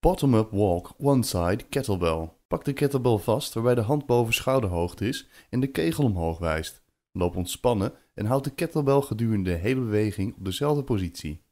Bottom-up walk, one side, kettlebell. Pak de kettlebell vast waarbij de hand boven schouderhoogte is en de kegel omhoog wijst. Loop ontspannen en houd de kettlebell gedurende de hele beweging op dezelfde positie.